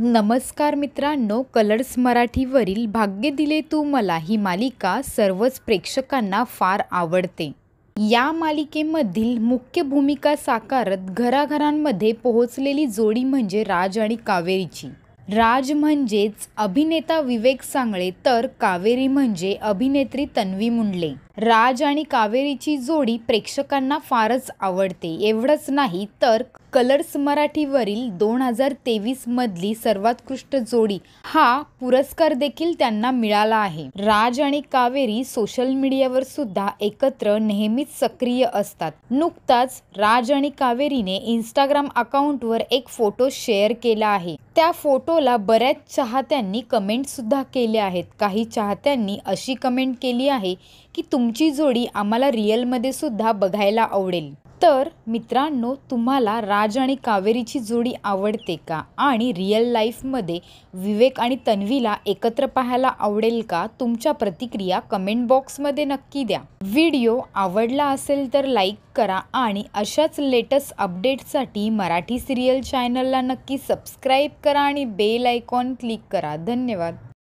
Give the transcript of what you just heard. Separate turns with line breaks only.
नमस्कार मित्रांनो कलर्स मराठीवरील भाग्य दिले तू मला ही मालिका सर्वच प्रेक्षकांना फार आवडते या मालिकेमधील मुख्य भूमिका साकारत घराघरांमध्ये पोहोचलेली जोडी म्हणजे राज आणि कावेरीची राज म्हणजेच अभिनेता विवेक सांगळे तर कावेरी म्हणजे अभिनेत्री तन्वी मुंडले राज आणि कावेरीची जोडी प्रेक्षकांना फारच आवडते एवढंच नाही तर कलर्स मराठीवरील दोन हजार तेवीसमधली सर्वोत्कृष्ट जोडी हा पुरस्कार देखील त्यांना मिळाला आहे राज आणि कावेरी सोशल मीडियावर सुद्धा एकत्र नेहमीच सक्रिय असतात नुकताच राज आणि कावेरीने इंस्टाग्राम अकाउंटवर एक फोटो शेअर केला आहे त्या फोटोला बऱ्याच चाहत्यांनी कमेंट सुद्धा केले आहेत काही चाहत्यांनी अशी कमेंट केली आहे की तुम तुमची जोडी आम्हाला रिअलमध्ये सुद्धा बघायला आवडेल तर मित्रांनो तुम्हाला राज आणि कावेरीची जोडी आवडते का आणि रिअल लाईफमध्ये विवेक आणि तन्वीला एकत्र पाहायला आवडेल का तुमच्या प्रतिक्रिया कमेंट बॉक्समध्ये नक्की द्या व्हिडिओ आवडला असेल तर लाईक करा आणि अशाच लेटेस्ट अपडेटसाठी मराठी सिरियल चॅनलला नक्की सबस्क्राईब करा आणि बेल आयकॉन क्लिक करा धन्यवाद